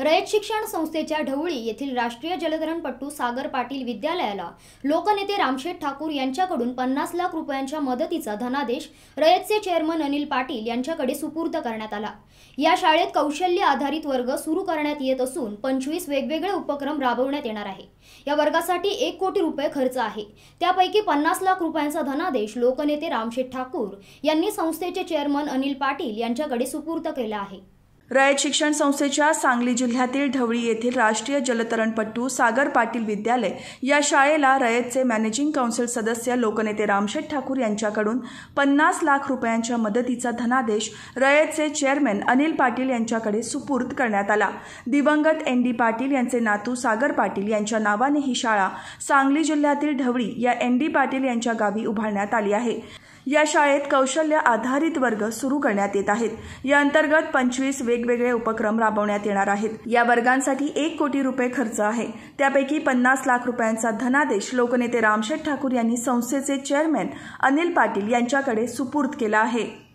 रयत शिक्षण संस्थेच्या ढवळी येथील राष्ट्रीय जलधरणपट्टू सागर पाटील विद्यालयाला लोकनेते रामशेठ ठाकूर यांच्याकडून पन्नास लाख रुपयांच्या मदतीचा धनादेश रयतचे चेअरमन अनिल पाटील यांच्याकडे सुपूर्द करण्यात आला या शाळेत कौशल्य आधारित वर्ग सुरू करण्यात येत असून पंचवीस वेगवेगळे उपक्रम राबवण्यात येणार आहे या वर्गासाठी एक कोटी रुपये खर्च आहे त्यापैकी पन्नास लाख रुपयांचा धनादेश लोकनेते रामशेठ ठाकूर यांनी संस्थेचे चेअरमन अनिल पाटील यांच्याकडे सुपूर्द केला आहे रयत शिक्षण संस्थेच्या सांगली जिल्ह्यातील ढवळी येथील राष्ट्रीय जलतरणपटू सागर पाटील विद्यालय या शाळेला रयतचे मॅनेजिंग काउन्सिल सदस्य लोकनेते रामशेठ ठाकूर यांच्याकडून पन्नास लाख रुपयांच्या मदतीचा धनादेश रयतचे चेअरमॅन अनिल पाटील यांच्याकडे सुपूर्द करण्यात आला दिवंगत एन डी पाटील यांचे नातू सागर पाटील यांच्या नावाने ही शाळा सांगली जिल्ह्यातील ढवळी या एन डी पाटील यांच्या गावी उभारण्यात आली आहे या शाळेत कौशल्य आधारित वर्ग सुरू करण्यात येत आहेत या अंतर्गत पंचवीस वेगवेगळे उपक्रम राबवण्यात येणार आहेत या वर्गांसाठी एक कोटी रुपये खर्च आहे त्यापैकी पन्नास लाख रुपयांचा धनादेश लोकनेते रामशेठ ठाकूर यांनी संस्थेचे चेअरमॅन अनिल पाटील यांच्याकडे सुपूर्द केला आहे